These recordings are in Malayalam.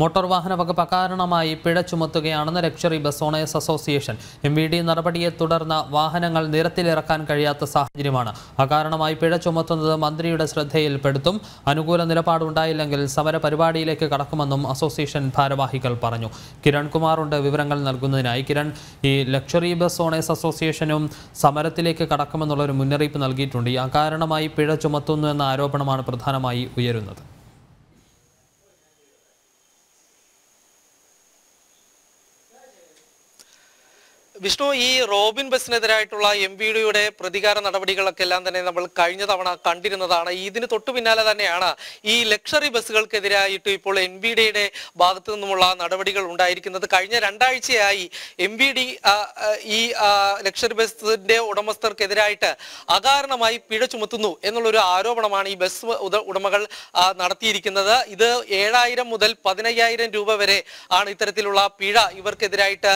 മോട്ടോർ വാഹന വകുപ്പ് അകാരണമായി പിഴ ചുമത്തുകയാണെന്ന് luxury bus owners association M V D നടപടിയെ തുടർന്ന് വാഹനങ്ങൾ നിരത്തിലിറക്കാൻ കഴിയാത്ത സാഹചര്യമാണ് അകാരണമായി പിഴ ചുമത്തുന്നത് മന്ത്രിയുടെ ശ്രദ്ധയിൽപ്പെടുത്തും അനുകൂല നിലപാടുണ്ടായില്ലെങ്കിൽ പരിപാടിയിലേക്ക് കടക്കുമെന്നും അസോസിയേഷൻ ഭാരവാഹികൾ പറഞ്ഞു കുമാറുണ്ട് വിവരങ്ങൾ നൽകുന്നതിനായി കിരൺ ഈ ലക്ഷറി ബസ് ഓണേഴ്സ് അസോസിയേഷനും സമരത്തിലേക്ക് കടക്കുമെന്നുള്ളൊരു മുന്നറിയിപ്പ് നൽകിയിട്ടുണ്ട് ഈ അകാരണമായി പിഴ ചുമത്തുന്നു എന്ന ആരോപണമാണ് പ്രധാനമായി ഉയരുന്നത് വിഷ്ണു ഈ റോബിൻ ബസിനെതിരായിട്ടുള്ള എം വി ഡിയുടെ പ്രതികാര നടപടികളൊക്കെ എല്ലാം തന്നെ നമ്മൾ കഴിഞ്ഞ തവണ കണ്ടിരുന്നതാണ് ഇതിന് തൊട്ടു പിന്നാലെ തന്നെയാണ് ഈ ലക്ഷറി ബസ്സുകൾക്കെതിരായിട്ട് ഇപ്പോൾ എം വി ഡിയുടെ ഭാഗത്തു നിന്നുമുള്ള നടപടികൾ ഉണ്ടായിരിക്കുന്നത് കഴിഞ്ഞ രണ്ടാഴ്ചയായി എം വി ഡി ഈ ലക്ഷറി ബസ്സിന്റെ ഉടമസ്ഥർക്കെതിരായിട്ട് അകാരണമായി പിഴ ചുമത്തുന്നു എന്നുള്ളൊരു ആരോപണമാണ് ഈ ബസ് ഉടമകൾ നടത്തിയിരിക്കുന്നത് ഇത് ഏഴായിരം മുതൽ പതിനയ്യായിരം രൂപ വരെ ആണ് ഇത്തരത്തിലുള്ള പിഴ ഇവർക്കെതിരായിട്ട്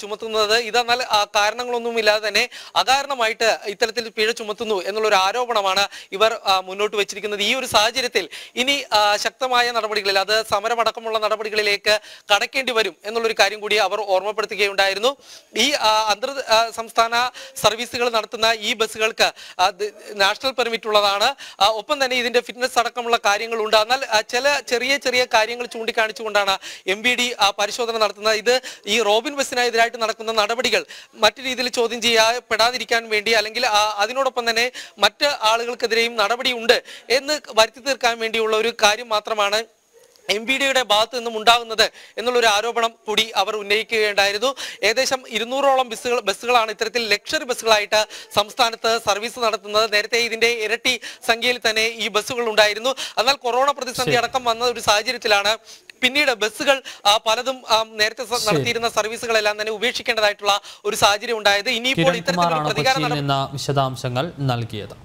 ചുമത്തുന്നത് ഇത് എന്നാൽ കാരണങ്ങളൊന്നും ഇല്ലാതെ തന്നെ അകാരണമായിട്ട് ഇത്തരത്തിൽ പിഴ ചുമത്തുന്നു എന്നുള്ളൊരു ആരോപണമാണ് ഇവർ മുന്നോട്ട് വെച്ചിരിക്കുന്നത് ഈ ഒരു സാഹചര്യത്തിൽ ഇനി ശക്തമായ നടപടികളിൽ അത് സമരമടക്കമുള്ള നടപടികളിലേക്ക് കടക്കേണ്ടി വരും എന്നുള്ളൊരു കാര്യം കൂടി അവർ ഓർമ്മപ്പെടുത്തുകയുണ്ടായിരുന്നു ഈ അന്തർ സംസ്ഥാന സർവീസുകൾ നടത്തുന്ന ഈ ബസ്സുകൾക്ക് നാഷണൽ പെർമിറ്റ് ഉള്ളതാണ് ഒപ്പം തന്നെ ഇതിന്റെ ഫിറ്റ്നസ് അടക്കമുള്ള ഉണ്ട് എന്നാൽ ചില ചെറിയ ചെറിയ കാര്യങ്ങൾ ചൂണ്ടിക്കാണിച്ചുകൊണ്ടാണ് എം ബി ഡി പരിശോധന നടത്തുന്നത് ഇത് ഈ റോബിൻ ബസ്സിനെതിരായിട്ട് നടക്കുന്ന നടപടികൾ പ്രതികൾ മറ്റു രീതിയിൽ ചോദ്യം ചെയ്യപ്പെടാതിരിക്കാൻ വേണ്ടി അല്ലെങ്കിൽ അതിനോടൊപ്പം തന്നെ മറ്റ് ആളുകൾക്കെതിരെയും നടപടിയുണ്ട് എന്ന് വരുത്തി തീർക്കാൻ വേണ്ടിയുള്ള ഒരു കാര്യം മാത്രമാണ് എം ബി ഡിയുടെ ഭാഗത്ത് നിന്നും ഉണ്ടാകുന്നത് എന്നുള്ളൊരു ആരോപണം കൂടി അവർ ഉന്നയിക്കുകയുണ്ടായിരുന്നു ഏകദേശം ഇരുന്നൂറോളം ബസ്സുകൾ ബസ്സുകളാണ് ഇത്തരത്തിൽ ലക്ഷറി ബസ്സുകളായിട്ട് സംസ്ഥാനത്ത് സർവീസ് നടത്തുന്നത് നേരത്തെ ഇതിന്റെ ഇരട്ടി സംഖ്യയിൽ തന്നെ ഈ ബസ്സുകൾ ഉണ്ടായിരുന്നു എന്നാൽ കൊറോണ പ്രതിസന്ധി അടക്കം വന്ന ഒരു സാഹചര്യത്തിലാണ് പിന്നീട് ബസ്സുകൾ പലതും നേരത്തെ നടത്തിയിരുന്ന സർവീസുകളെല്ലാം തന്നെ ഉപേക്ഷിക്കേണ്ടതായിട്ടുള്ള ഒരു സാഹചര്യം ഉണ്ടായത് ഇനിയിപ്പോൾ ഇത്തരത്തിലുള്ള പ്രതികാരം വിശദാംശങ്ങൾ നൽകിയത്